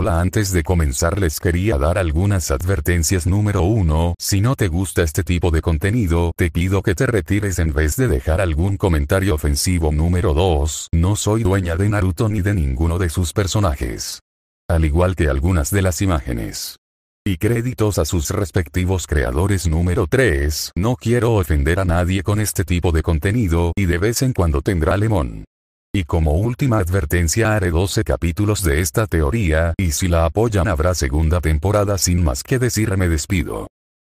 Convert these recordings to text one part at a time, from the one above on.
Hola antes de comenzar les quería dar algunas advertencias número 1, si no te gusta este tipo de contenido te pido que te retires en vez de dejar algún comentario ofensivo número 2, no soy dueña de Naruto ni de ninguno de sus personajes. Al igual que algunas de las imágenes. Y créditos a sus respectivos creadores número 3, no quiero ofender a nadie con este tipo de contenido y de vez en cuando tendrá lemón. Y como última advertencia haré 12 capítulos de esta teoría y si la apoyan habrá segunda temporada sin más que decir me despido.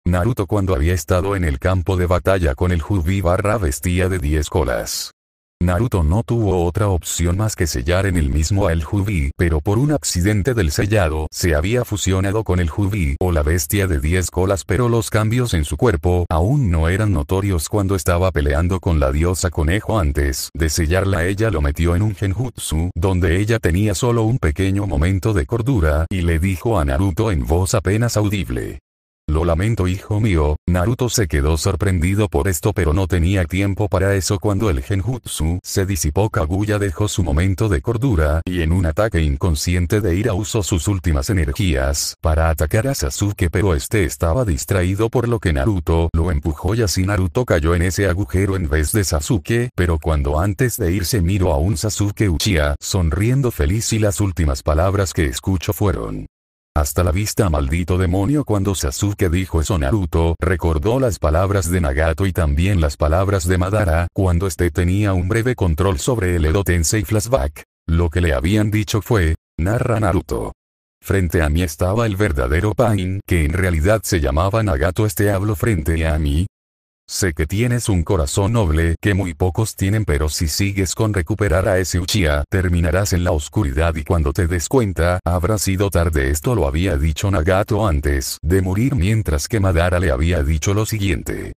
Naruto cuando había estado en el campo de batalla con el Jubi barra vestía de 10 colas. Naruto no tuvo otra opción más que sellar en el mismo a el Jubi, pero por un accidente del sellado se había fusionado con el Jubi o la bestia de 10 colas pero los cambios en su cuerpo aún no eran notorios cuando estaba peleando con la diosa conejo antes de sellarla ella lo metió en un genjutsu donde ella tenía solo un pequeño momento de cordura y le dijo a Naruto en voz apenas audible. Lo lamento hijo mío, Naruto se quedó sorprendido por esto pero no tenía tiempo para eso cuando el genjutsu se disipó Kaguya dejó su momento de cordura y en un ataque inconsciente de ira usó sus últimas energías para atacar a Sasuke pero este estaba distraído por lo que Naruto lo empujó y así Naruto cayó en ese agujero en vez de Sasuke pero cuando antes de irse miró a un Sasuke Uchiha sonriendo feliz y las últimas palabras que escuchó fueron hasta la vista maldito demonio cuando Sasuke dijo eso Naruto recordó las palabras de Nagato y también las palabras de Madara cuando este tenía un breve control sobre el Edo Tensei flashback. Lo que le habían dicho fue, narra Naruto. Frente a mí estaba el verdadero Pain que en realidad se llamaba Nagato este hablo frente a mí, Sé que tienes un corazón noble que muy pocos tienen pero si sigues con recuperar a ese Uchiha terminarás en la oscuridad y cuando te des cuenta habrá sido tarde esto lo había dicho Nagato antes de morir mientras que Madara le había dicho lo siguiente.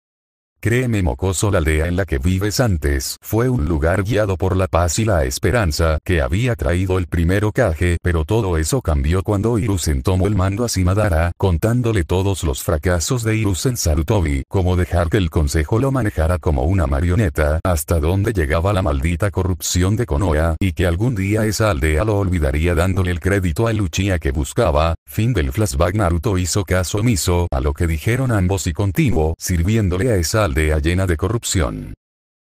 Créeme mocoso la aldea en la que vives antes fue un lugar guiado por la paz y la esperanza que había traído el primero Kage, pero todo eso cambió cuando Irusen tomó el mando a Simadara, contándole todos los fracasos de Irusen Sarutobi, como dejar que el consejo lo manejara como una marioneta, hasta donde llegaba la maldita corrupción de Konoha, y que algún día esa aldea lo olvidaría dándole el crédito a Luchia que buscaba, fin del flashback Naruto hizo caso omiso a lo que dijeron ambos y continuó sirviéndole a esa aldea aldea llena de corrupción.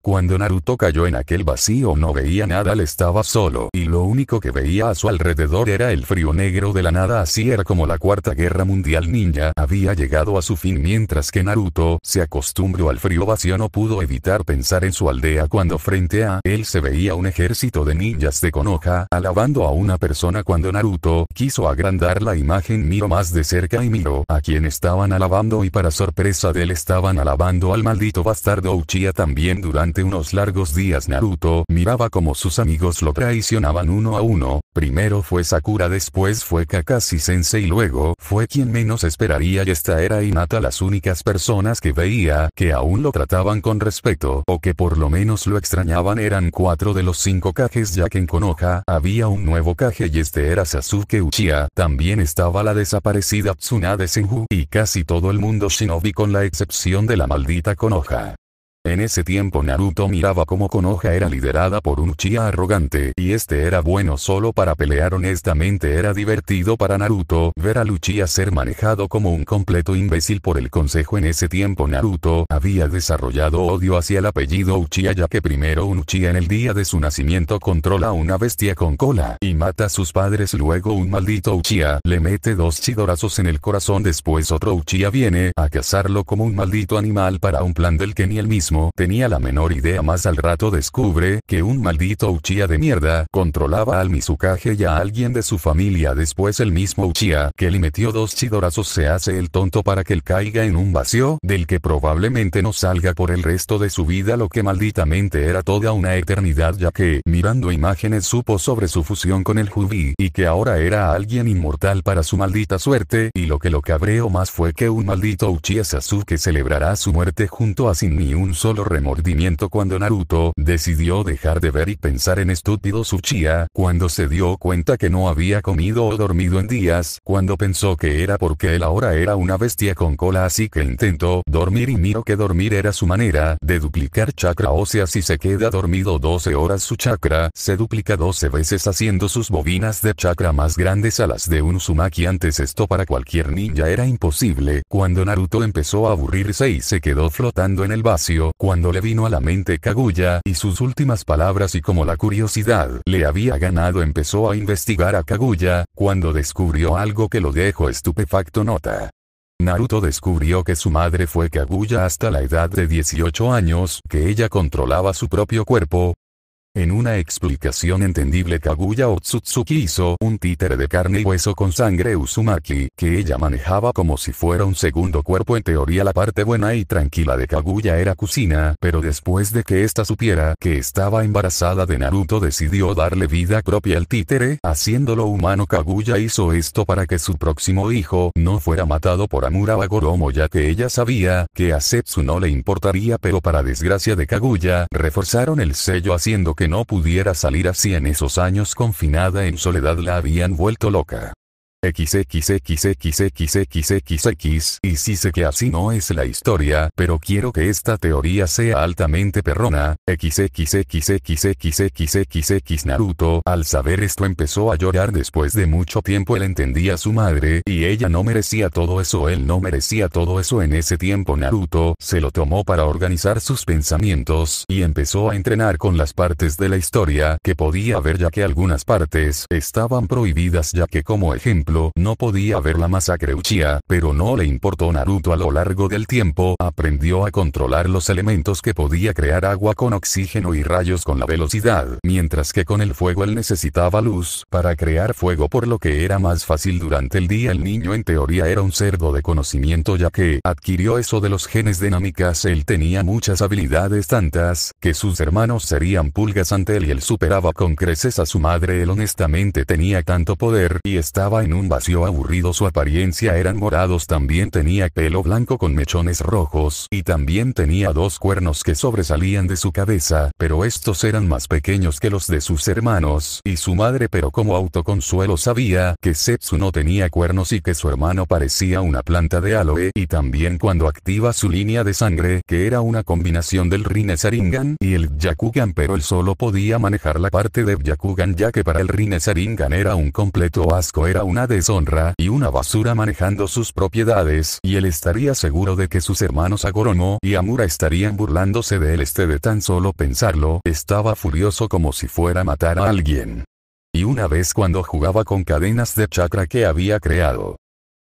Cuando Naruto cayó en aquel vacío no veía nada, le estaba solo y lo único que veía a su alrededor era el frío negro de la nada, así era como la Cuarta Guerra Mundial Ninja había llegado a su fin mientras que Naruto se acostumbró al frío vacío no pudo evitar pensar en su aldea cuando frente a él se veía un ejército de ninjas de Konoha alabando a una persona cuando Naruto quiso agrandar la imagen miró más de cerca y miró a quien estaban alabando y para sorpresa de él estaban alabando al maldito bastardo Uchiha también durante unos largos días Naruto miraba como sus amigos lo traicionaban uno a uno, primero fue Sakura después fue Kakashi Sensei y luego fue quien menos esperaría y esta era inata las únicas personas que veía que aún lo trataban con respeto o que por lo menos lo extrañaban eran cuatro de los cinco cajes, ya que en Konoha había un nuevo caje y este era Sasuke Uchiha, también estaba la desaparecida Tsunade Senju y casi todo el mundo shinobi con la excepción de la maldita Konoha. En ese tiempo Naruto miraba como Konoha era liderada por un Uchiha arrogante y este era bueno solo para pelear honestamente era divertido para Naruto ver a Uchiha ser manejado como un completo imbécil por el consejo en ese tiempo Naruto había desarrollado odio hacia el apellido Uchiha ya que primero un Uchiha en el día de su nacimiento controla a una bestia con cola y mata a sus padres luego un maldito Uchiha le mete dos chidorazos en el corazón después otro Uchiha viene a cazarlo como un maldito animal para un plan del que ni el mismo tenía la menor idea más al rato descubre que un maldito Uchiha de mierda controlaba al Mizukage y a alguien de su familia después el mismo Uchiha que le metió dos chidorazos se hace el tonto para que él caiga en un vacío del que probablemente no salga por el resto de su vida lo que malditamente era toda una eternidad ya que mirando imágenes supo sobre su fusión con el Jubi y que ahora era alguien inmortal para su maldita suerte y lo que lo cabreó más fue que un maldito Uchiha Sasuke celebrará su muerte junto a sin ni un solo remordimiento cuando Naruto decidió dejar de ver y pensar en estúpido chía cuando se dio cuenta que no había comido o dormido en días, cuando pensó que era porque él ahora era una bestia con cola así que intentó dormir y miro que dormir era su manera de duplicar chakra o sea si se queda dormido 12 horas su chakra se duplica 12 veces haciendo sus bobinas de chakra más grandes a las de un Uzumaki antes esto para cualquier ninja era imposible, cuando Naruto empezó a aburrirse y se quedó flotando en el vacío, cuando le vino a la mente Kaguya y sus últimas palabras y como la curiosidad le había ganado empezó a investigar a Kaguya, cuando descubrió algo que lo dejó estupefacto nota. Naruto descubrió que su madre fue Kaguya hasta la edad de 18 años, que ella controlaba su propio cuerpo, en una explicación entendible Kaguya Otsutsuki hizo un títere de carne y hueso con sangre Uzumaki, que ella manejaba como si fuera un segundo cuerpo en teoría la parte buena y tranquila de Kaguya era cocina, pero después de que ésta supiera que estaba embarazada de Naruto decidió darle vida propia al títere, haciéndolo humano Kaguya hizo esto para que su próximo hijo no fuera matado por Amura Bagoromo ya que ella sabía que a Setsu no le importaría pero para desgracia de Kaguya reforzaron el sello haciendo que no pudiera salir así en esos años confinada en soledad la habían vuelto loca. XXXXXXXX y sí sé que así no es la historia, pero quiero que esta teoría sea altamente perrona, XXXXXXXX Naruto, al saber esto empezó a llorar después de mucho tiempo él entendía a su madre, y ella no merecía todo eso él no merecía todo eso en ese tiempo Naruto, se lo tomó para organizar sus pensamientos, y empezó a entrenar con las partes de la historia que podía ver ya que algunas partes estaban prohibidas ya que como ejemplo no podía ver la masacre Uchiha, pero no le importó Naruto a lo largo del tiempo, aprendió a controlar los elementos que podía crear agua con oxígeno y rayos con la velocidad, mientras que con el fuego él necesitaba luz, para crear fuego por lo que era más fácil durante el día el niño en teoría era un cerdo de conocimiento ya que, adquirió eso de los genes de él tenía muchas habilidades tantas, que sus hermanos serían pulgas ante él y él superaba con creces a su madre él honestamente tenía tanto poder y estaba en un un vacío aburrido su apariencia eran morados también tenía pelo blanco con mechones rojos y también tenía dos cuernos que sobresalían de su cabeza, pero estos eran más pequeños que los de sus hermanos y su madre pero como autoconsuelo sabía que Setsu no tenía cuernos y que su hermano parecía una planta de aloe y también cuando activa su línea de sangre que era una combinación del Rine Saringan y el Yakugan pero él solo podía manejar la parte de Yakugan ya que para el Rine Saringan era un completo asco era una deshonra y una basura manejando sus propiedades y él estaría seguro de que sus hermanos Agoromo y Amura estarían burlándose de él este de tan solo pensarlo, estaba furioso como si fuera a matar a alguien. Y una vez cuando jugaba con cadenas de chakra que había creado,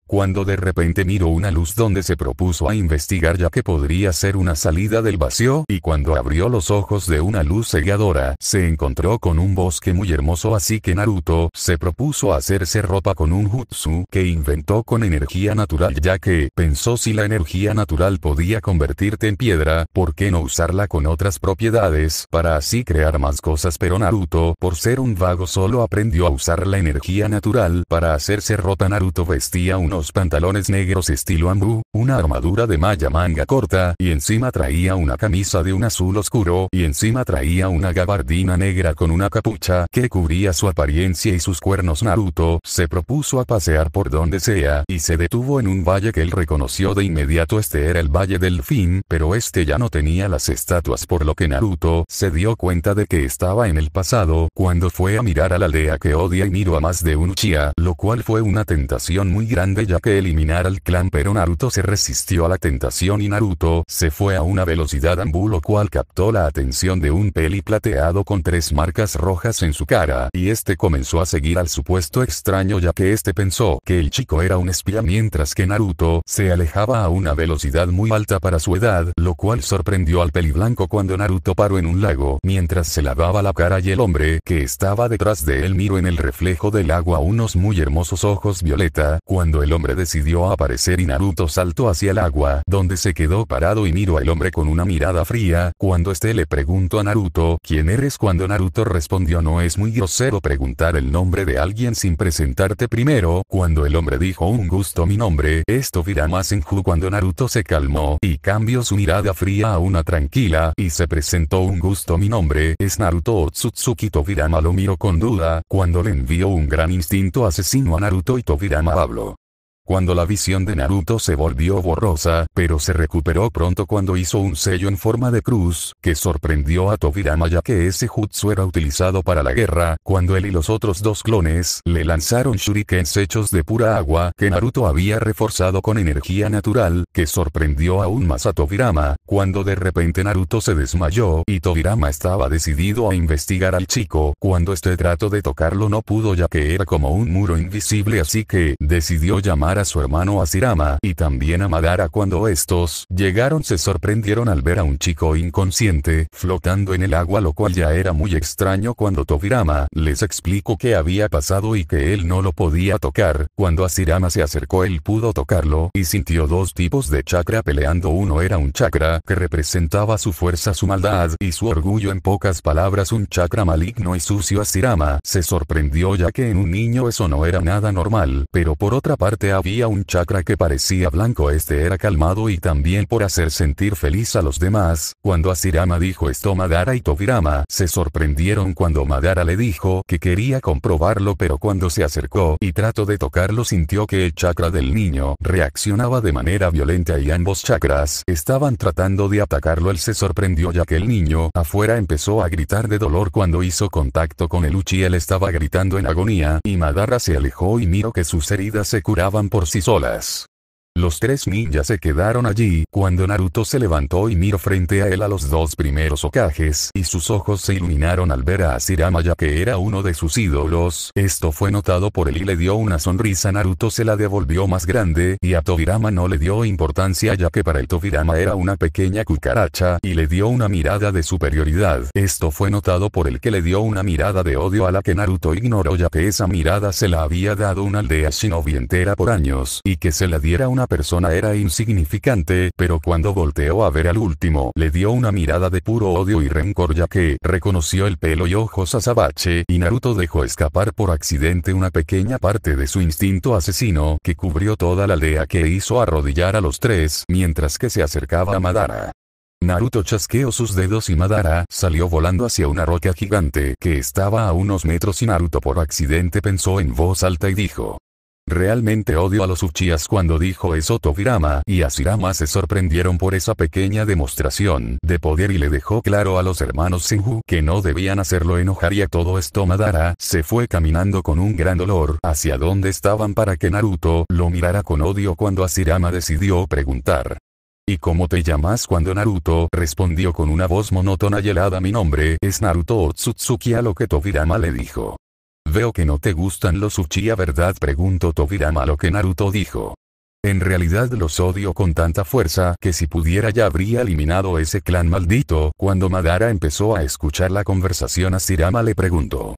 cuando de repente miró una luz donde se propuso a investigar ya que podría ser una salida del vacío y cuando abrió los ojos de una luz cegadora, se encontró con un bosque muy hermoso así que Naruto se propuso hacerse ropa con un jutsu que inventó con energía natural ya que pensó si la energía natural podía convertirte en piedra, ¿por qué no usarla con otras propiedades para así crear más cosas? Pero Naruto, por ser un vago solo aprendió a usar la energía natural para hacerse ropa Naruto vestía un pantalones negros estilo ambú, una armadura de malla manga corta y encima traía una camisa de un azul oscuro y encima traía una gabardina negra con una capucha que cubría su apariencia y sus cuernos Naruto, se propuso a pasear por donde sea y se detuvo en un valle que él reconoció de inmediato este era el Valle del Fin, pero este ya no tenía las estatuas por lo que Naruto se dio cuenta de que estaba en el pasado cuando fue a mirar a la aldea que odia y miró a más de un Uchiha, lo cual fue una tentación muy grande ya que eliminar al clan pero Naruto se resistió a la tentación y Naruto se fue a una velocidad ambú lo cual captó la atención de un peli plateado con tres marcas rojas en su cara y este comenzó a seguir al supuesto extraño ya que este pensó que el chico era un espía mientras que Naruto se alejaba a una velocidad muy alta para su edad lo cual sorprendió al peli blanco cuando Naruto paró en un lago mientras se lavaba la cara y el hombre que estaba detrás de él miró en el reflejo del agua unos muy hermosos ojos violeta cuando el hombre decidió aparecer y Naruto saltó hacia el agua, donde se quedó parado y miró al hombre con una mirada fría, cuando este le preguntó a Naruto, ¿quién eres? Cuando Naruto respondió no es muy grosero preguntar el nombre de alguien sin presentarte primero, cuando el hombre dijo un gusto mi nombre, es tobirama más cuando Naruto se calmó, y cambió su mirada fría a una tranquila, y se presentó un gusto mi nombre, es Naruto Otsutsuki Tobirama lo miró con duda, cuando le envió un gran instinto asesino a Naruto y Tobirama habló cuando la visión de Naruto se volvió borrosa, pero se recuperó pronto cuando hizo un sello en forma de cruz, que sorprendió a Tobirama ya que ese jutsu era utilizado para la guerra, cuando él y los otros dos clones le lanzaron shurikens hechos de pura agua que Naruto había reforzado con energía natural, que sorprendió aún más a Tobirama, cuando de repente Naruto se desmayó y Tobirama estaba decidido a investigar al chico, cuando este trato de tocarlo no pudo ya que era como un muro invisible así que decidió llamar a su hermano Asirama y también a Madara cuando estos llegaron se sorprendieron al ver a un chico inconsciente flotando en el agua lo cual ya era muy extraño cuando Tobirama les explicó que había pasado y que él no lo podía tocar, cuando Asirama se acercó él pudo tocarlo y sintió dos tipos de chakra peleando uno era un chakra que representaba su fuerza su maldad y su orgullo en pocas palabras un chakra maligno y sucio Asirama se sorprendió ya que en un niño eso no era nada normal pero por otra parte había un chakra que parecía blanco, este era calmado y también por hacer sentir feliz a los demás. Cuando Asirama dijo esto, Madara y Tobirama se sorprendieron cuando Madara le dijo que quería comprobarlo, pero cuando se acercó y trató de tocarlo, sintió que el chakra del niño reaccionaba de manera violenta y ambos chakras estaban tratando de atacarlo. Él se sorprendió ya que el niño afuera empezó a gritar de dolor cuando hizo contacto con el Uchi. Él estaba gritando en agonía y Madara se alejó y miró que sus heridas se curaban por sí solas. Los tres ninjas se quedaron allí cuando Naruto se levantó y miró frente a él a los dos primeros ocajes y sus ojos se iluminaron al ver a Asirama ya que era uno de sus ídolos. Esto fue notado por él y le dio una sonrisa. Naruto se la devolvió más grande y a Tobirama no le dio importancia ya que para el Tobirama era una pequeña cucaracha y le dio una mirada de superioridad. Esto fue notado por el que le dio una mirada de odio a la que Naruto ignoró ya que esa mirada se la había dado una aldea shinobi entera por años y que se la diera una persona era insignificante, pero cuando volteó a ver al último le dio una mirada de puro odio y rencor ya que reconoció el pelo y ojos a sabache y Naruto dejó escapar por accidente una pequeña parte de su instinto asesino que cubrió toda la aldea que hizo arrodillar a los tres mientras que se acercaba a Madara. Naruto chasqueó sus dedos y Madara salió volando hacia una roca gigante que estaba a unos metros y Naruto por accidente pensó en voz alta y dijo, Realmente odio a los Uchiyas cuando dijo eso Tobirama y Asirama se sorprendieron por esa pequeña demostración de poder y le dejó claro a los hermanos Senju que no debían hacerlo enojar y a todo esto Madara se fue caminando con un gran dolor hacia donde estaban para que Naruto lo mirara con odio cuando Asirama decidió preguntar. ¿Y cómo te llamas cuando Naruto respondió con una voz monótona y helada mi nombre es Naruto Otsutsuki a lo que Tobirama le dijo. Veo que no te gustan los Uchiha ¿verdad? Preguntó Tobirama lo que Naruto dijo. En realidad los odio con tanta fuerza que si pudiera ya habría eliminado ese clan maldito. Cuando Madara empezó a escuchar la conversación Asirama le preguntó.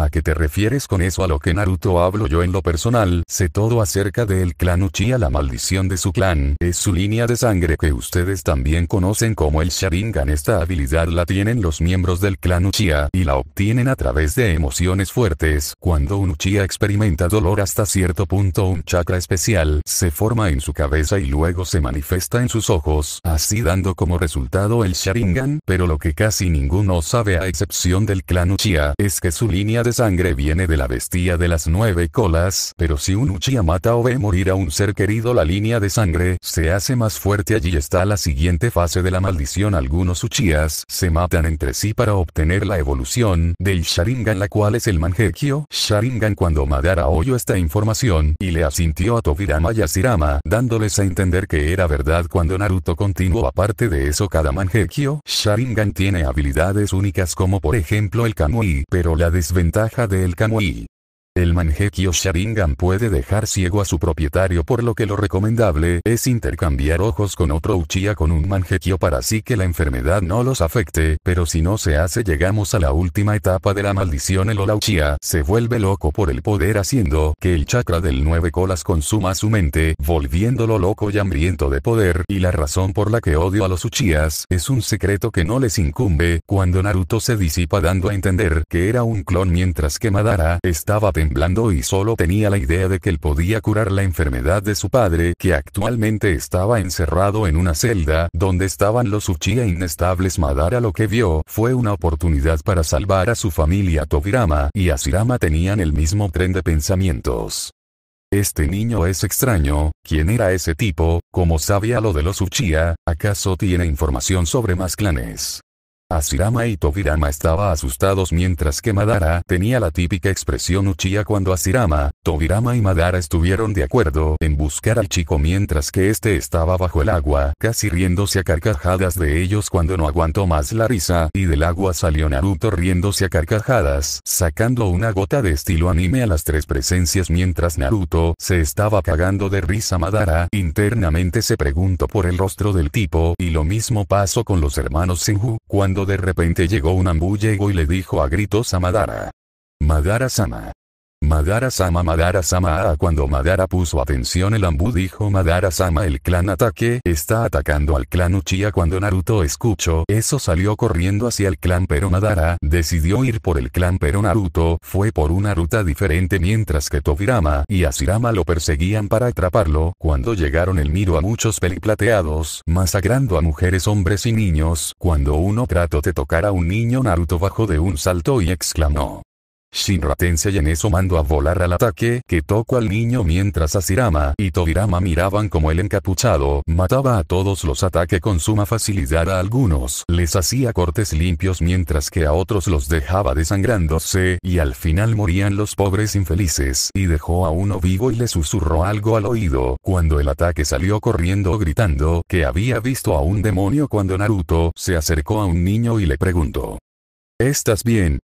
¿A qué te refieres con eso a lo que Naruto hablo yo en lo personal? Sé todo acerca del clan Uchiha la maldición de su clan, es su línea de sangre que ustedes también conocen como el Sharingan esta habilidad la tienen los miembros del clan Uchiha y la obtienen a través de emociones fuertes, cuando un Uchiha experimenta dolor hasta cierto punto un chakra especial se forma en su cabeza y luego se manifiesta en sus ojos, así dando como resultado el Sharingan, pero lo que casi ninguno sabe a excepción del clan Uchiha es que su línea de sangre viene de la bestia de las nueve colas, pero si un Uchiha mata o ve morir a un ser querido la línea de sangre se hace más fuerte allí está la siguiente fase de la maldición algunos Uchihas se matan entre sí para obtener la evolución del Sharingan la cual es el Mangekyo Sharingan cuando Madara oyó esta información y le asintió a Tobirama y a dándoles a entender que era verdad cuando Naruto continuó aparte de eso cada Mangekyo Sharingan tiene habilidades únicas como por ejemplo el Kamui pero la desventaja ventaja de el el Mangekyo Sharingan puede dejar ciego a su propietario por lo que lo recomendable es intercambiar ojos con otro Uchiha con un manjequio para así que la enfermedad no los afecte, pero si no se hace llegamos a la última etapa de la maldición el Ola Uchiha se vuelve loco por el poder haciendo que el chakra del nueve colas consuma su mente, volviéndolo loco y hambriento de poder y la razón por la que odio a los Uchihas es un secreto que no les incumbe, cuando Naruto se disipa dando a entender que era un clon mientras que Madara estaba temblando blando y solo tenía la idea de que él podía curar la enfermedad de su padre que actualmente estaba encerrado en una celda donde estaban los Uchiha e inestables Madara lo que vio fue una oportunidad para salvar a su familia Tobirama y Asirama tenían el mismo tren de pensamientos. Este niño es extraño, ¿quién era ese tipo? ¿Cómo sabía lo de los Uchiha? ¿Acaso tiene información sobre más clanes? Asirama y Tobirama estaba asustados mientras que Madara tenía la típica expresión Uchiha cuando Asirama, Tobirama y Madara estuvieron de acuerdo en buscar al chico mientras que este estaba bajo el agua, casi riéndose a carcajadas de ellos cuando no aguantó más la risa, y del agua salió Naruto riéndose a carcajadas, sacando una gota de estilo anime a las tres presencias mientras Naruto se estaba cagando de risa Madara, internamente se preguntó por el rostro del tipo, y lo mismo pasó con los hermanos Senju, cuando de repente llegó un ambullego y le dijo a gritos a Madara. Madara-sama. Madara-sama Madara-sama ah, cuando Madara puso atención el Ambu dijo Madara-sama el clan ataque está atacando al clan Uchiha cuando Naruto escuchó eso salió corriendo hacia el clan pero Madara decidió ir por el clan pero Naruto fue por una ruta diferente mientras que Tobirama y Asirama lo perseguían para atraparlo cuando llegaron el miro a muchos peliplateados masacrando a mujeres hombres y niños cuando uno trato de tocar a un niño Naruto bajó de un salto y exclamó y en eso mandó a volar al ataque que tocó al niño mientras Asirama y Tobirama miraban como el encapuchado mataba a todos los ataques con suma facilidad a algunos, les hacía cortes limpios mientras que a otros los dejaba desangrándose y al final morían los pobres infelices y dejó a uno vivo y le susurró algo al oído cuando el ataque salió corriendo gritando que había visto a un demonio cuando Naruto se acercó a un niño y le preguntó. ¿Estás bien?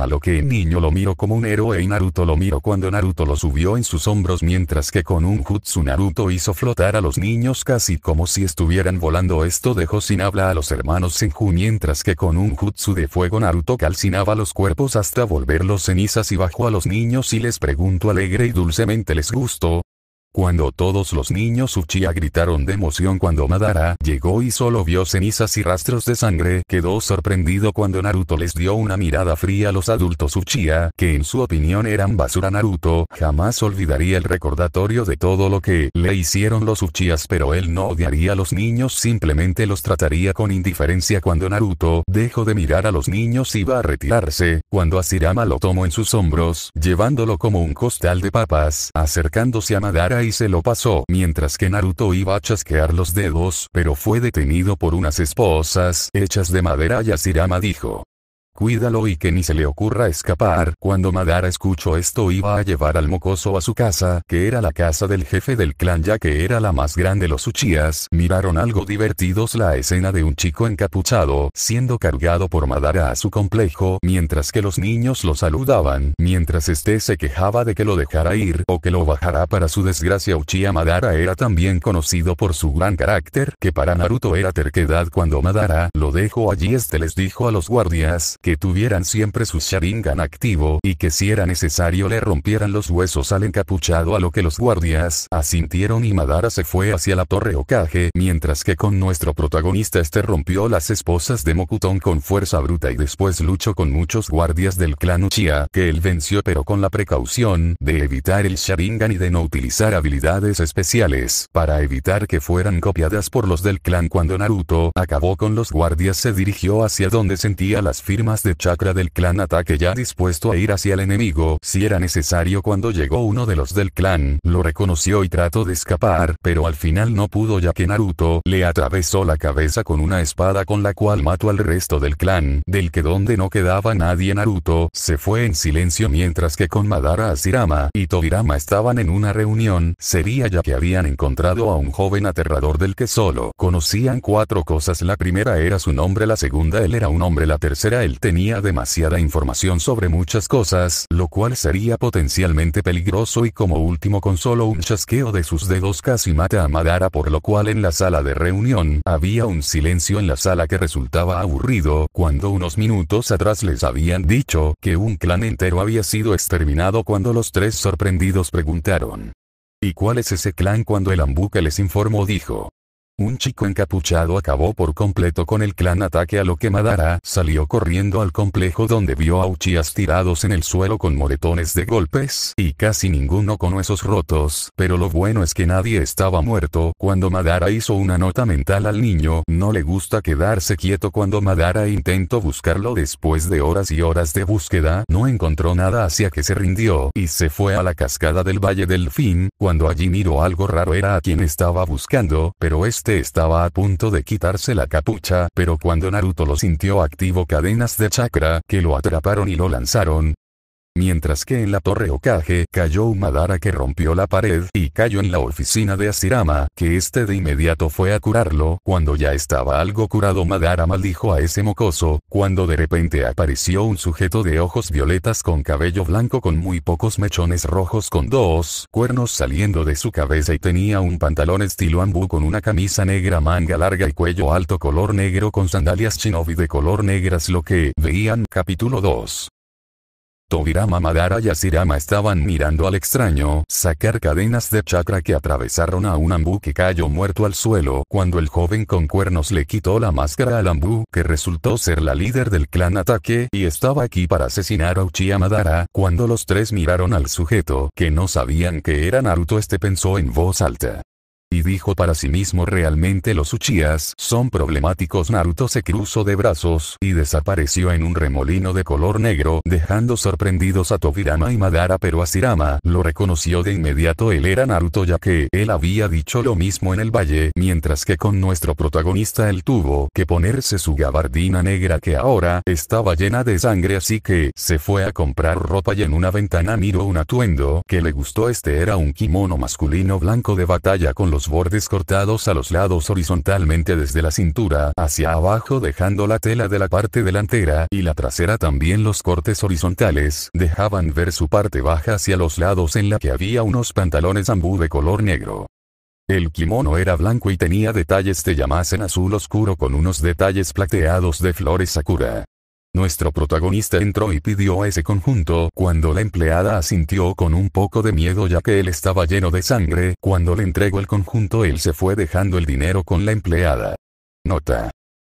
A lo que el niño lo miró como un héroe y Naruto lo miró cuando Naruto lo subió en sus hombros mientras que con un jutsu Naruto hizo flotar a los niños casi como si estuvieran volando. Esto dejó sin habla a los hermanos Senju mientras que con un jutsu de fuego Naruto calcinaba los cuerpos hasta volverlos cenizas y bajó a los niños y les preguntó alegre y dulcemente ¿les gustó? Cuando todos los niños Uchiha gritaron de emoción cuando Madara llegó y solo vio cenizas y rastros de sangre, quedó sorprendido cuando Naruto les dio una mirada fría a los adultos Uchiha, que en su opinión eran basura Naruto, jamás olvidaría el recordatorio de todo lo que le hicieron los Uchihas pero él no odiaría a los niños simplemente los trataría con indiferencia cuando Naruto dejó de mirar a los niños y va a retirarse, cuando Asirama lo tomó en sus hombros, llevándolo como un costal de papas, acercándose a Madara y se lo pasó mientras que Naruto iba a chasquear los dedos pero fue detenido por unas esposas hechas de madera y Asirama dijo. Cuídalo y que ni se le ocurra escapar. Cuando Madara escuchó esto iba a llevar al mocoso a su casa, que era la casa del jefe del clan ya que era la más grande los Uchías. Miraron algo divertidos la escena de un chico encapuchado, siendo cargado por Madara a su complejo, mientras que los niños lo saludaban. Mientras este se quejaba de que lo dejara ir, o que lo bajara para su desgracia Uchiha Madara era también conocido por su gran carácter, que para Naruto era terquedad cuando Madara lo dejó allí este les dijo a los guardias, que tuvieran siempre su Sharingan activo y que si era necesario le rompieran los huesos al encapuchado a lo que los guardias asintieron y Madara se fue hacia la torre Okage mientras que con nuestro protagonista este rompió las esposas de Mokuton con fuerza bruta y después luchó con muchos guardias del clan Uchiha que él venció pero con la precaución de evitar el Sharingan y de no utilizar habilidades especiales para evitar que fueran copiadas por los del clan cuando Naruto acabó con los guardias se dirigió hacia donde sentía las firmas de chakra del clan ataque ya dispuesto a ir hacia el enemigo si era necesario cuando llegó uno de los del clan, lo reconoció y trató de escapar, pero al final no pudo ya que Naruto le atravesó la cabeza con una espada con la cual mató al resto del clan, del que donde no quedaba nadie Naruto, se fue en silencio mientras que con Madara Asirama y Tobirama estaban en una reunión, sería ya que habían encontrado a un joven aterrador del que solo conocían cuatro cosas la primera era su nombre la segunda él era un hombre la tercera el tenía demasiada información sobre muchas cosas, lo cual sería potencialmente peligroso y como último con solo un chasqueo de sus dedos casi mata a Madara por lo cual en la sala de reunión había un silencio en la sala que resultaba aburrido cuando unos minutos atrás les habían dicho que un clan entero había sido exterminado cuando los tres sorprendidos preguntaron. ¿Y cuál es ese clan cuando el ambuque les informó dijo? Un chico encapuchado acabó por completo con el clan ataque a lo que Madara salió corriendo al complejo donde vio a Uchias tirados en el suelo con moretones de golpes y casi ninguno con huesos rotos, pero lo bueno es que nadie estaba muerto. Cuando Madara hizo una nota mental al niño, no le gusta quedarse quieto cuando Madara intentó buscarlo después de horas y horas de búsqueda, no encontró nada hacia que se rindió y se fue a la cascada del Valle del Fin, cuando allí miró algo raro era a quien estaba buscando, pero este este estaba a punto de quitarse la capucha, pero cuando Naruto lo sintió activo cadenas de chakra que lo atraparon y lo lanzaron, mientras que en la torre Okage cayó un Madara que rompió la pared y cayó en la oficina de Asirama, que este de inmediato fue a curarlo, cuando ya estaba algo curado Madara maldijo a ese mocoso, cuando de repente apareció un sujeto de ojos violetas con cabello blanco con muy pocos mechones rojos con dos cuernos saliendo de su cabeza y tenía un pantalón estilo ambu con una camisa negra manga larga y cuello alto color negro con sandalias shinobi de color negras lo que veían capítulo 2. Tobirama Madara y Asirama estaban mirando al extraño sacar cadenas de chakra que atravesaron a un ambú que cayó muerto al suelo cuando el joven con cuernos le quitó la máscara al ambú que resultó ser la líder del clan ataque y estaba aquí para asesinar a Uchiha Madara cuando los tres miraron al sujeto que no sabían que era Naruto este pensó en voz alta y dijo para sí mismo realmente los Uchiyas son problemáticos. Naruto se cruzó de brazos y desapareció en un remolino de color negro dejando sorprendidos a Tobirama y Madara pero a Asirama lo reconoció de inmediato él era Naruto ya que él había dicho lo mismo en el valle mientras que con nuestro protagonista él tuvo que ponerse su gabardina negra que ahora estaba llena de sangre así que se fue a comprar ropa y en una ventana miró un atuendo que le gustó este era un kimono masculino blanco de batalla con los los bordes cortados a los lados horizontalmente desde la cintura hacia abajo dejando la tela de la parte delantera y la trasera también los cortes horizontales dejaban ver su parte baja hacia los lados en la que había unos pantalones ambú de color negro. El kimono era blanco y tenía detalles de llamas en azul oscuro con unos detalles plateados de flores sakura. Nuestro protagonista entró y pidió ese conjunto cuando la empleada asintió con un poco de miedo ya que él estaba lleno de sangre, cuando le entregó el conjunto él se fue dejando el dinero con la empleada. Nota.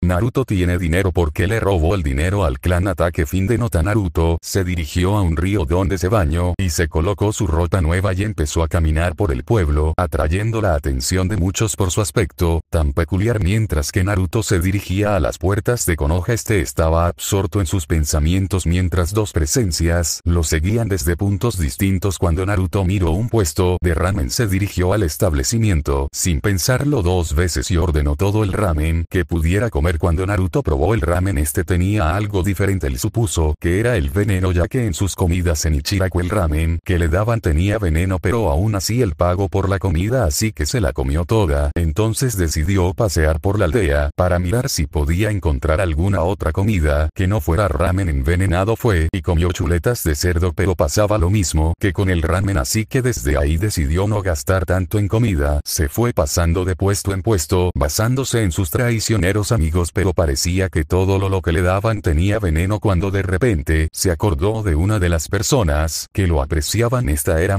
Naruto tiene dinero porque le robó el dinero al clan ataque fin de nota Naruto se dirigió a un río donde se bañó y se colocó su rota nueva y empezó a caminar por el pueblo atrayendo la atención de muchos por su aspecto, tan peculiar mientras que Naruto se dirigía a las puertas de Konoha este estaba absorto en sus pensamientos mientras dos presencias lo seguían desde puntos distintos cuando Naruto miró un puesto de ramen se dirigió al establecimiento sin pensarlo dos veces y ordenó todo el ramen que pudiera comer cuando Naruto probó el ramen este tenía algo diferente él supuso que era el veneno ya que en sus comidas en Ichiraku el ramen que le daban tenía veneno pero aún así el pago por la comida así que se la comió toda entonces decidió pasear por la aldea para mirar si podía encontrar alguna otra comida que no fuera ramen envenenado fue y comió chuletas de cerdo pero pasaba lo mismo que con el ramen así que desde ahí decidió no gastar tanto en comida se fue pasando de puesto en puesto basándose en sus traicioneros amigos pero parecía que todo lo que le daban tenía veneno cuando de repente se acordó de una de las personas que lo apreciaban esta era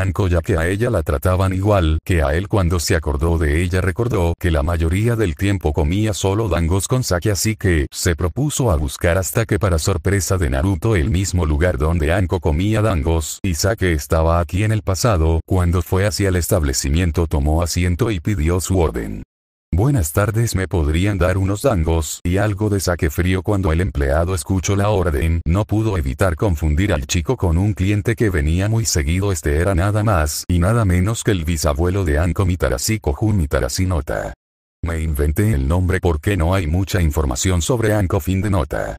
anko ya que a ella la trataban igual que a él cuando se acordó de ella recordó que la mayoría del tiempo comía solo dangos con sake así que se propuso a buscar hasta que para sorpresa de Naruto el mismo lugar donde Anko comía dangos y sake estaba aquí en el pasado cuando fue hacia el establecimiento tomó asiento y pidió su orden. Buenas tardes, me podrían dar unos dangos y algo de saque frío cuando el empleado escuchó la orden. No pudo evitar confundir al chico con un cliente que venía muy seguido. Este era nada más y nada menos que el bisabuelo de Anko Mitarashi Kohun Mitarashi Nota. Me inventé el nombre porque no hay mucha información sobre Anko fin de nota.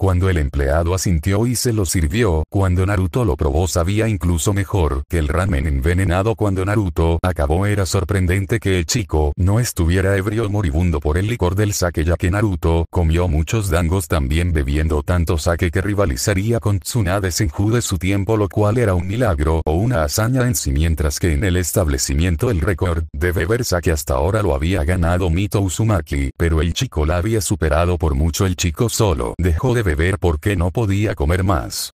Cuando el empleado asintió y se lo sirvió, cuando Naruto lo probó sabía incluso mejor que el ramen envenenado cuando Naruto acabó era sorprendente que el chico no estuviera ebrio moribundo por el licor del sake ya que Naruto comió muchos dangos también bebiendo tanto sake que rivalizaría con Tsunade Senju de su tiempo lo cual era un milagro o una hazaña en sí mientras que en el establecimiento el récord de beber sake hasta ahora lo había ganado Mito Uzumaki pero el chico la había superado por mucho el chico solo dejó de beber ver por qué no podía comer más.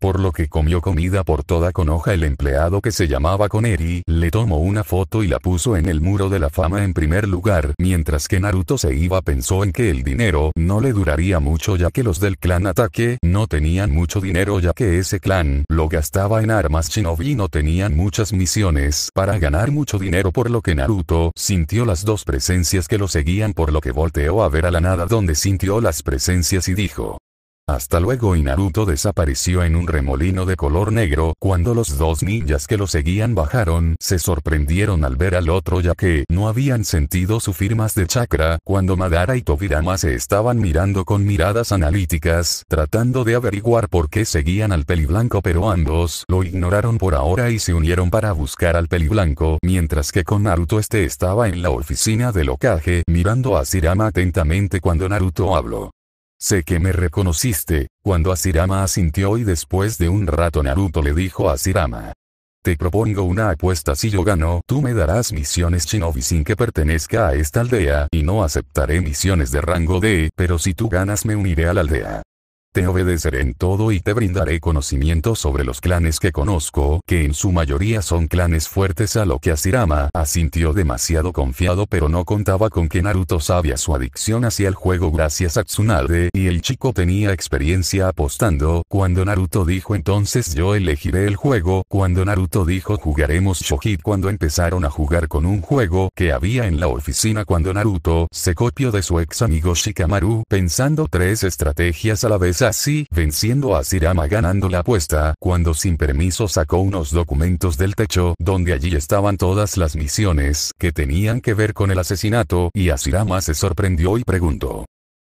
Por lo que comió comida por toda con el empleado que se llamaba koneri le tomó una foto y la puso en el muro de la fama en primer lugar, mientras que Naruto se iba pensó en que el dinero no le duraría mucho ya que los del clan ataque no tenían mucho dinero ya que ese clan lo gastaba en armas shinobi y no tenían muchas misiones para ganar mucho dinero por lo que Naruto sintió las dos presencias que lo seguían por lo que volteó a ver a la nada donde sintió las presencias y dijo, hasta luego y Naruto desapareció en un remolino de color negro cuando los dos ninjas que lo seguían bajaron se sorprendieron al ver al otro ya que no habían sentido su firmas de chakra cuando Madara y Tobirama se estaban mirando con miradas analíticas tratando de averiguar por qué seguían al blanco pero ambos lo ignoraron por ahora y se unieron para buscar al blanco mientras que con Naruto este estaba en la oficina del locaje mirando a Sirama atentamente cuando Naruto habló. Sé que me reconociste, cuando Asirama asintió y después de un rato Naruto le dijo a Asirama. Te propongo una apuesta si yo gano, tú me darás misiones shinobi sin que pertenezca a esta aldea y no aceptaré misiones de rango D, pero si tú ganas me uniré a la aldea te obedeceré en todo y te brindaré conocimiento sobre los clanes que conozco, que en su mayoría son clanes fuertes a lo que Asirama asintió demasiado confiado pero no contaba con que Naruto sabía su adicción hacia el juego gracias a Tsunade y el chico tenía experiencia apostando, cuando Naruto dijo entonces yo elegiré el juego, cuando Naruto dijo jugaremos shogi cuando empezaron a jugar con un juego que había en la oficina cuando Naruto se copió de su ex amigo Shikamaru pensando tres estrategias a la vez así, venciendo a Asirama ganando la apuesta, cuando sin permiso sacó unos documentos del techo, donde allí estaban todas las misiones que tenían que ver con el asesinato, y Asirama se sorprendió y preguntó.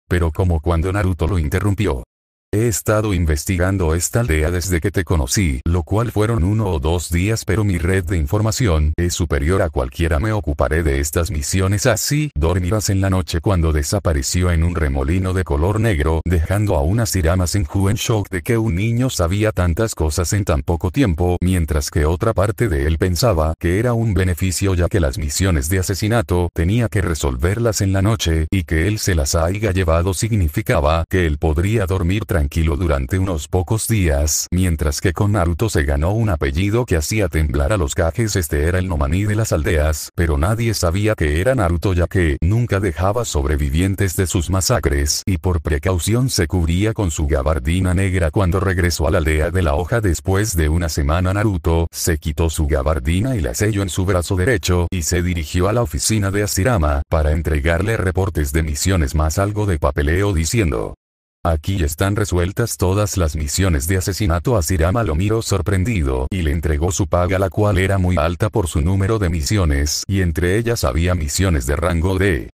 Pero como cuando Naruto lo interrumpió. He estado investigando esta aldea desde que te conocí, lo cual fueron uno o dos días pero mi red de información es superior a cualquiera. Me ocuparé de estas misiones así, dormirás en la noche cuando desapareció en un remolino de color negro, dejando a unas tiramas en Ju en shock de que un niño sabía tantas cosas en tan poco tiempo, mientras que otra parte de él pensaba que era un beneficio ya que las misiones de asesinato tenía que resolverlas en la noche, y que él se las haya llevado significaba que él podría dormir tranquilo tranquilo durante unos pocos días, mientras que con Naruto se ganó un apellido que hacía temblar a los cajes. este era el nomaní de las aldeas, pero nadie sabía que era Naruto ya que nunca dejaba sobrevivientes de sus masacres y por precaución se cubría con su gabardina negra cuando regresó a la aldea de la hoja después de una semana Naruto se quitó su gabardina y la selló en su brazo derecho y se dirigió a la oficina de Asirama para entregarle reportes de misiones más algo de papeleo diciendo Aquí están resueltas todas las misiones de asesinato. Asirama lo miró sorprendido y le entregó su paga la cual era muy alta por su número de misiones y entre ellas había misiones de rango D.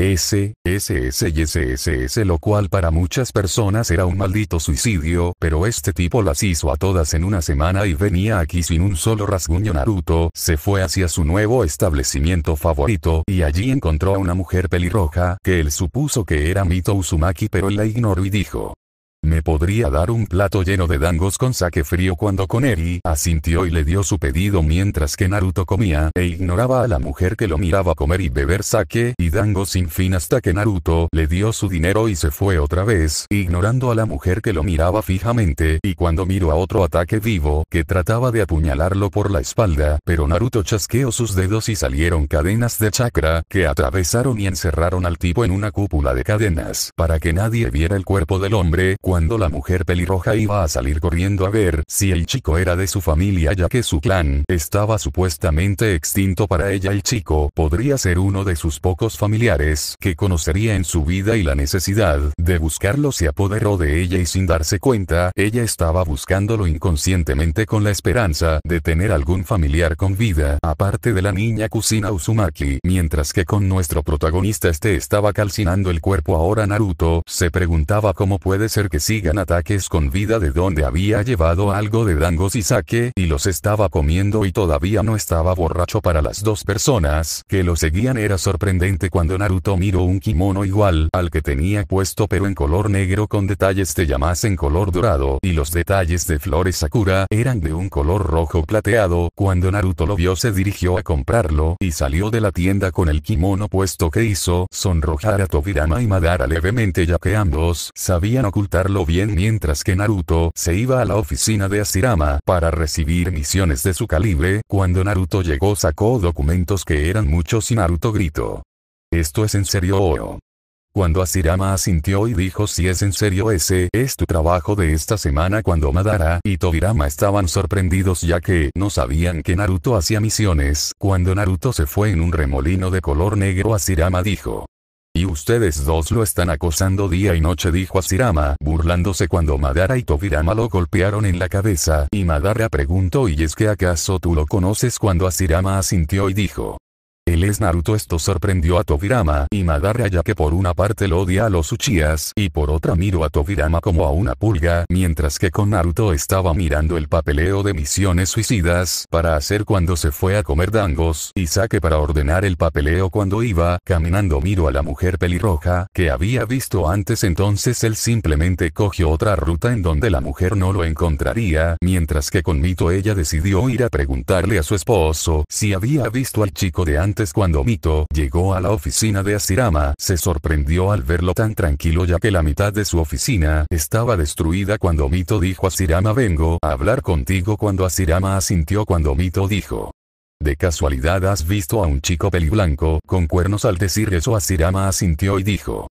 S, S y S, lo cual para muchas personas era un maldito suicidio, pero este tipo las hizo a todas en una semana y venía aquí sin un solo rasguño Naruto, se fue hacia su nuevo establecimiento favorito y allí encontró a una mujer pelirroja, que él supuso que era Mito Uzumaki pero él la ignoró y dijo, me podría dar un plato lleno de dangos con saque frío cuando Koneri asintió y le dio su pedido mientras que Naruto comía e ignoraba a la mujer que lo miraba comer y beber saque y dangos sin fin hasta que Naruto le dio su dinero y se fue otra vez, ignorando a la mujer que lo miraba fijamente y cuando miró a otro ataque vivo que trataba de apuñalarlo por la espalda, pero Naruto chasqueó sus dedos y salieron cadenas de chakra que atravesaron y encerraron al tipo en una cúpula de cadenas para que nadie viera el cuerpo del hombre cuando la mujer pelirroja iba a salir corriendo a ver si el chico era de su familia ya que su clan estaba supuestamente extinto para ella el chico podría ser uno de sus pocos familiares que conocería en su vida y la necesidad de buscarlo se apoderó de ella y sin darse cuenta ella estaba buscándolo inconscientemente con la esperanza de tener algún familiar con vida aparte de la niña Kusina Uzumaki mientras que con nuestro protagonista este estaba calcinando el cuerpo ahora Naruto se preguntaba cómo puede ser que sigan ataques con vida de donde había llevado algo de dangos y saque y los estaba comiendo y todavía no estaba borracho para las dos personas que lo seguían era sorprendente cuando Naruto miró un kimono igual al que tenía puesto pero en color negro con detalles de llamas en color dorado y los detalles de flores sakura eran de un color rojo plateado cuando Naruto lo vio se dirigió a comprarlo y salió de la tienda con el kimono puesto que hizo sonrojar a Tobirama y Madara levemente ya que ambos sabían ocultar lo bien mientras que Naruto se iba a la oficina de Asirama para recibir misiones de su calibre, cuando Naruto llegó sacó documentos que eran muchos y Naruto gritó. Esto es en serio Oro. Cuando Asirama asintió y dijo si es en serio ese es tu trabajo de esta semana cuando Madara y Tobirama estaban sorprendidos ya que no sabían que Naruto hacía misiones, cuando Naruto se fue en un remolino de color negro Asirama dijo. Y ustedes dos lo están acosando día y noche dijo Asirama, burlándose cuando Madara y Tobirama lo golpearon en la cabeza, y Madara preguntó ¿y es que acaso tú lo conoces cuando Asirama asintió y dijo, el es Naruto esto sorprendió a Tobirama y Madara ya que por una parte lo odia a los Uchiyas y por otra miro a Tobirama como a una pulga mientras que con Naruto estaba mirando el papeleo de misiones suicidas para hacer cuando se fue a comer dangos y saque para ordenar el papeleo cuando iba caminando miro a la mujer pelirroja que había visto antes entonces él simplemente cogió otra ruta en donde la mujer no lo encontraría mientras que con Mito ella decidió ir a preguntarle a su esposo si había visto al chico de antes cuando Mito llegó a la oficina de Asirama, se sorprendió al verlo tan tranquilo ya que la mitad de su oficina estaba destruida cuando Mito dijo a Asirama vengo a hablar contigo cuando Asirama asintió cuando Mito dijo. De casualidad has visto a un chico peliblanco con cuernos al decir eso Asirama asintió y dijo.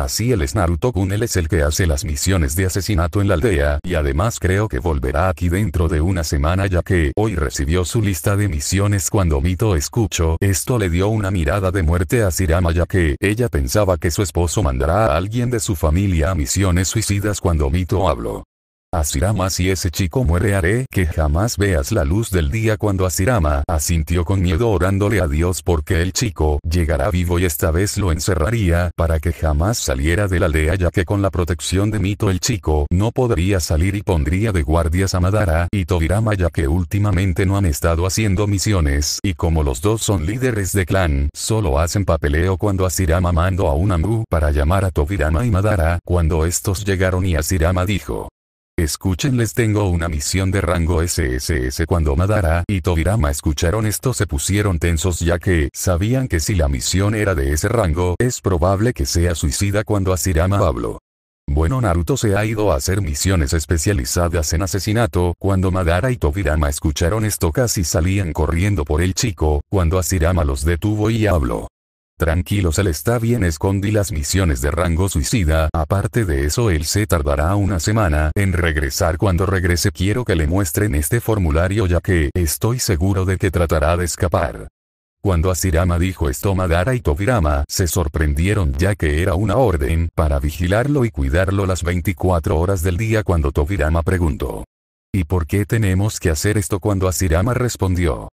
Así el snaruto Kunel es el que hace las misiones de asesinato en la aldea y además creo que volverá aquí dentro de una semana ya que hoy recibió su lista de misiones cuando Mito escuchó esto le dio una mirada de muerte a Sirama ya que ella pensaba que su esposo mandará a alguien de su familia a misiones suicidas cuando Mito habló. Asirama si ese chico muere haré que jamás veas la luz del día cuando Asirama asintió con miedo orándole a Dios porque el chico llegará vivo y esta vez lo encerraría para que jamás saliera de la aldea ya que con la protección de Mito el chico no podría salir y pondría de guardias a Madara y Tobirama ya que últimamente no han estado haciendo misiones y como los dos son líderes de clan solo hacen papeleo cuando Asirama mandó a un Amu para llamar a Tobirama y Madara cuando estos llegaron y Asirama dijo Escuchen les tengo una misión de rango SSS cuando Madara y Tobirama escucharon esto se pusieron tensos ya que sabían que si la misión era de ese rango es probable que sea suicida cuando Asirama habló. Bueno Naruto se ha ido a hacer misiones especializadas en asesinato, cuando Madara y Tobirama escucharon esto casi salían corriendo por el chico, cuando Asirama los detuvo y habló. Tranquilos él está bien escondí las misiones de rango suicida aparte de eso él se tardará una semana en regresar cuando regrese quiero que le muestren este formulario ya que estoy seguro de que tratará de escapar. Cuando Asirama dijo esto Madara y Tobirama se sorprendieron ya que era una orden para vigilarlo y cuidarlo las 24 horas del día cuando Tobirama preguntó. ¿Y por qué tenemos que hacer esto cuando Asirama respondió?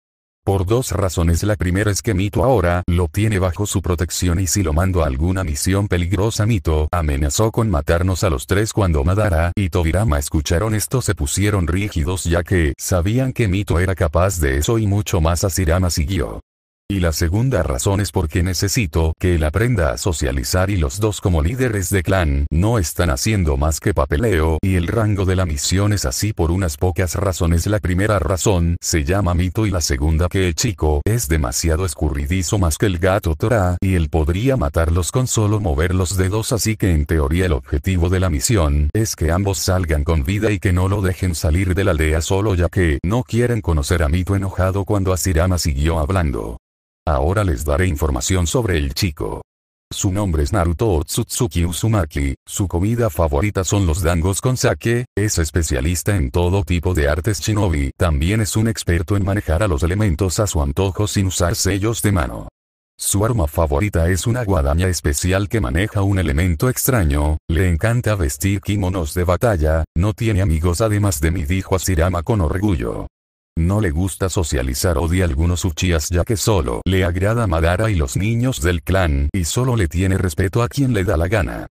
Por dos razones. La primera es que Mito ahora lo tiene bajo su protección y si lo mando a alguna misión peligrosa Mito amenazó con matarnos a los tres cuando Madara y Tobirama escucharon esto se pusieron rígidos ya que sabían que Mito era capaz de eso y mucho más Asirama siguió. Y la segunda razón es porque necesito que él aprenda a socializar y los dos como líderes de clan no están haciendo más que papeleo y el rango de la misión es así por unas pocas razones. La primera razón se llama mito y la segunda que el chico es demasiado escurridizo más que el gato Tora y él podría matarlos con solo mover los dedos así que en teoría el objetivo de la misión es que ambos salgan con vida y que no lo dejen salir de la aldea solo ya que no quieren conocer a Mito enojado cuando Asirama siguió hablando. Ahora les daré información sobre el chico. Su nombre es Naruto Otsutsuki Uzumaki, su comida favorita son los dangos con sake, es especialista en todo tipo de artes shinobi, también es un experto en manejar a los elementos a su antojo sin usar sellos de mano. Su arma favorita es una guadaña especial que maneja un elemento extraño, le encanta vestir kimonos de batalla, no tiene amigos además de mi dijo Asirama con orgullo. No le gusta socializar, odia algunos uchías ya que solo le agrada Madara y los niños del clan, y solo le tiene respeto a quien le da la gana.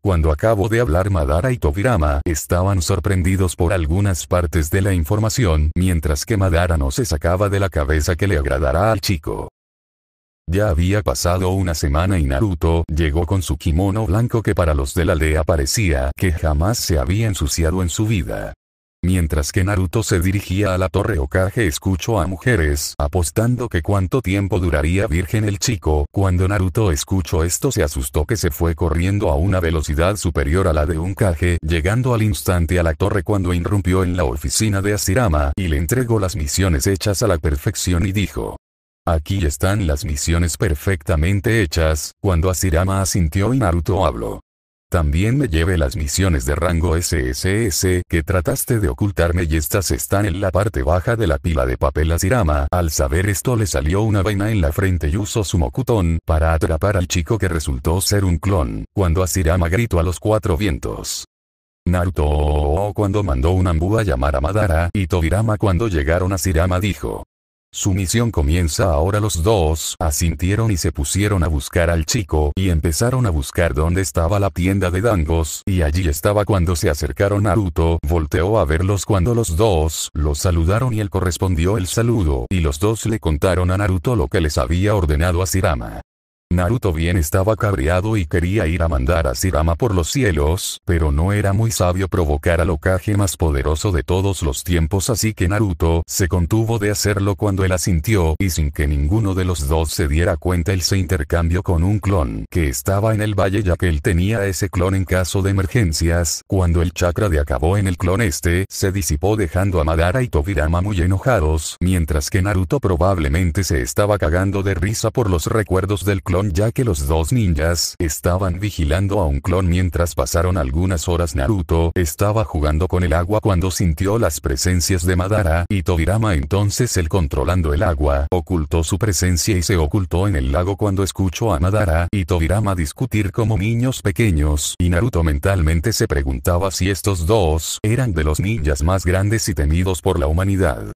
Cuando acabo de hablar Madara y Tobirama estaban sorprendidos por algunas partes de la información, mientras que Madara no se sacaba de la cabeza que le agradará al chico. Ya había pasado una semana y Naruto llegó con su kimono blanco que para los de la aldea parecía que jamás se había ensuciado en su vida. Mientras que Naruto se dirigía a la torre Okage escuchó a mujeres apostando que cuánto tiempo duraría virgen el chico. Cuando Naruto escuchó esto se asustó que se fue corriendo a una velocidad superior a la de un Kage, llegando al instante a la torre cuando irrumpió en la oficina de Asirama y le entregó las misiones hechas a la perfección y dijo. Aquí están las misiones perfectamente hechas, cuando Asirama asintió y Naruto habló. También me llevé las misiones de rango SSS que trataste de ocultarme y estas están en la parte baja de la pila de papel Asirama. Al saber esto le salió una vaina en la frente y usó su mocutón para atrapar al chico que resultó ser un clon, cuando Asirama gritó a los cuatro vientos. Naruto oh, oh, oh", cuando mandó un ambu a llamar a Madara y Tobirama cuando llegaron a Sirama dijo, su misión comienza ahora los dos asintieron y se pusieron a buscar al chico y empezaron a buscar dónde estaba la tienda de Dangos y allí estaba cuando se acercaron Naruto volteó a verlos cuando los dos los saludaron y él correspondió el saludo y los dos le contaron a Naruto lo que les había ordenado a Sirama. Naruto bien estaba cabreado y quería ir a mandar a Sirama por los cielos, pero no era muy sabio provocar al ocaje más poderoso de todos los tiempos así que Naruto se contuvo de hacerlo cuando él asintió y sin que ninguno de los dos se diera cuenta él se intercambió con un clon que estaba en el valle ya que él tenía ese clon en caso de emergencias, cuando el chakra de acabó en el clon este se disipó dejando a Madara y Tobirama muy enojados, mientras que Naruto probablemente se estaba cagando de risa por los recuerdos del clon ya que los dos ninjas estaban vigilando a un clon mientras pasaron algunas horas Naruto estaba jugando con el agua cuando sintió las presencias de Madara y Tobirama entonces el controlando el agua ocultó su presencia y se ocultó en el lago cuando escuchó a Madara y Tobirama discutir como niños pequeños y Naruto mentalmente se preguntaba si estos dos eran de los ninjas más grandes y temidos por la humanidad.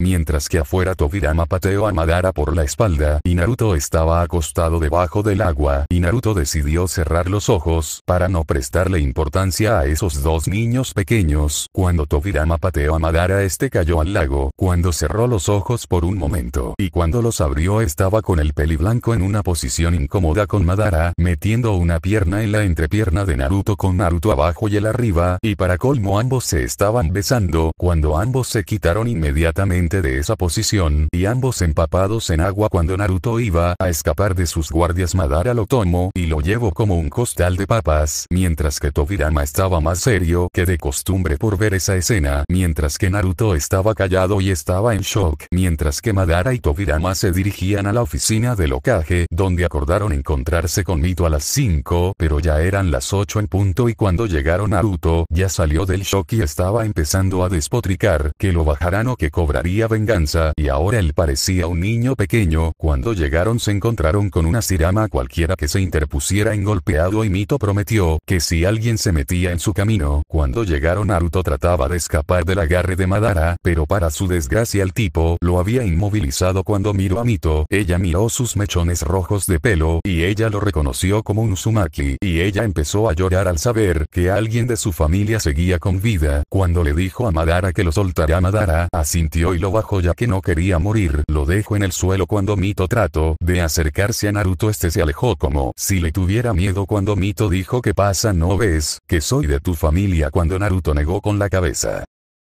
Mientras que afuera Tobirama pateó a Madara por la espalda y Naruto estaba acostado debajo del agua y Naruto decidió cerrar los ojos para no prestarle importancia a esos dos niños pequeños. Cuando Tobirama pateó a Madara este cayó al lago, cuando cerró los ojos por un momento y cuando los abrió estaba con el peli blanco en una posición incómoda con Madara, metiendo una pierna en la entrepierna de Naruto con Naruto abajo y el arriba y para colmo ambos se estaban besando cuando ambos se quitaron inmediatamente de esa posición y ambos empapados en agua cuando Naruto iba a escapar de sus guardias Madara lo tomó y lo llevó como un costal de papas mientras que Tobirama estaba más serio que de costumbre por ver esa escena mientras que Naruto estaba callado y estaba en shock mientras que Madara y Tobirama se dirigían a la oficina del locaje donde acordaron encontrarse con Mito a las 5 pero ya eran las 8 en punto y cuando llegaron Naruto ya salió del shock y estaba empezando a despotricar que lo bajarán o que cobraría venganza y ahora él parecía un niño pequeño. Cuando llegaron se encontraron con una sirama cualquiera que se interpusiera en golpeado y Mito prometió que si alguien se metía en su camino, cuando llegaron Naruto trataba de escapar del agarre de Madara, pero para su desgracia el tipo lo había inmovilizado cuando miró a Mito, ella miró sus mechones rojos de pelo y ella lo reconoció como un sumaki y ella empezó a llorar al saber que alguien de su familia seguía con vida, cuando le dijo a Madara que lo soltará Madara, asintió y bajo ya que no quería morir. Lo dejo en el suelo cuando Mito trató de acercarse a Naruto este se alejó como si le tuviera miedo cuando Mito dijo que pasa no ves, que soy de tu familia cuando Naruto negó con la cabeza.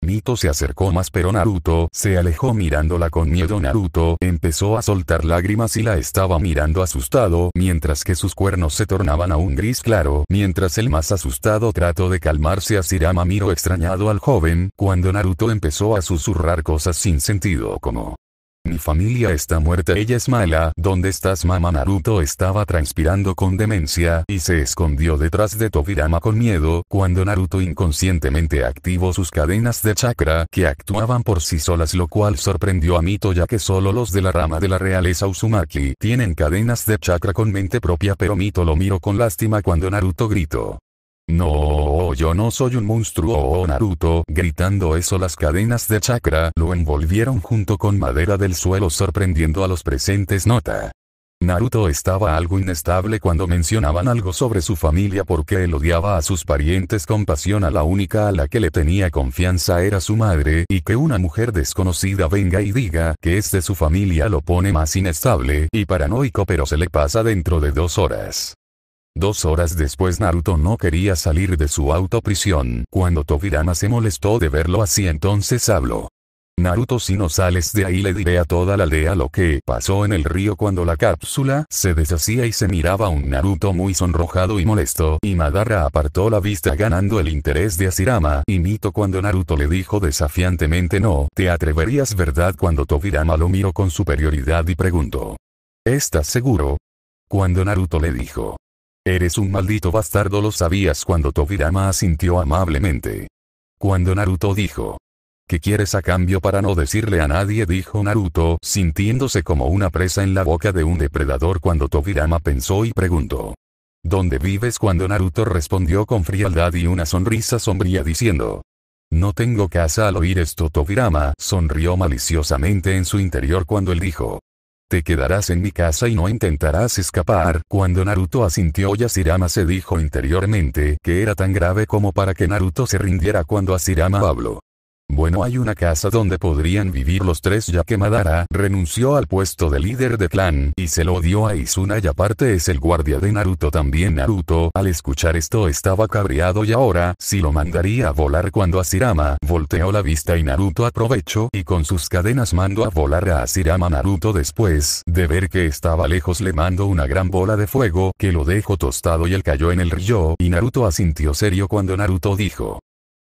Mito se acercó más pero Naruto se alejó mirándola con miedo. Naruto empezó a soltar lágrimas y la estaba mirando asustado mientras que sus cuernos se tornaban a un gris claro. Mientras el más asustado trató de calmarse sirama miró extrañado al joven cuando Naruto empezó a susurrar cosas sin sentido como mi familia está muerta, ella es mala. ¿Dónde estás, mamá? Naruto estaba transpirando con demencia y se escondió detrás de Tobirama con miedo cuando Naruto inconscientemente activó sus cadenas de chakra que actuaban por sí solas, lo cual sorprendió a Mito ya que solo los de la rama de la realeza Uzumaki tienen cadenas de chakra con mente propia, pero Mito lo miró con lástima cuando Naruto gritó. No, yo no soy un monstruo oh, Naruto, gritando eso las cadenas de chakra lo envolvieron junto con madera del suelo sorprendiendo a los presentes nota. Naruto estaba algo inestable cuando mencionaban algo sobre su familia porque él odiaba a sus parientes con pasión a la única a la que le tenía confianza era su madre y que una mujer desconocida venga y diga que es de su familia lo pone más inestable y paranoico pero se le pasa dentro de dos horas. Dos horas después Naruto no quería salir de su autoprisión. Cuando Tobirama se molestó de verlo así entonces habló. Naruto si no sales de ahí le diré a toda la aldea lo que pasó en el río cuando la cápsula se deshacía y se miraba un Naruto muy sonrojado y molesto y Madara apartó la vista ganando el interés de Asirama y Mito cuando Naruto le dijo desafiantemente no te atreverías verdad cuando Tobirama lo miró con superioridad y preguntó ¿estás seguro? Cuando Naruto le dijo Eres un maldito bastardo lo sabías cuando Tobirama asintió amablemente. Cuando Naruto dijo. ¿Qué quieres a cambio para no decirle a nadie? dijo Naruto, sintiéndose como una presa en la boca de un depredador cuando Tobirama pensó y preguntó. ¿Dónde vives cuando Naruto respondió con frialdad y una sonrisa sombría diciendo. No tengo casa al oír esto Tobirama sonrió maliciosamente en su interior cuando él dijo te quedarás en mi casa y no intentarás escapar. Cuando Naruto asintió Asirama se dijo interiormente que era tan grave como para que Naruto se rindiera cuando Asirama habló. Bueno hay una casa donde podrían vivir los tres ya que Madara renunció al puesto de líder de clan y se lo dio a Izuna y aparte es el guardia de Naruto también Naruto al escuchar esto estaba cabreado y ahora si lo mandaría a volar cuando Asirama volteó la vista y Naruto aprovechó y con sus cadenas mandó a volar a Asirama Naruto después de ver que estaba lejos le mandó una gran bola de fuego que lo dejó tostado y él cayó en el río y Naruto asintió serio cuando Naruto dijo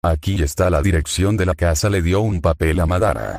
Aquí está la dirección de la casa le dio un papel a Madara.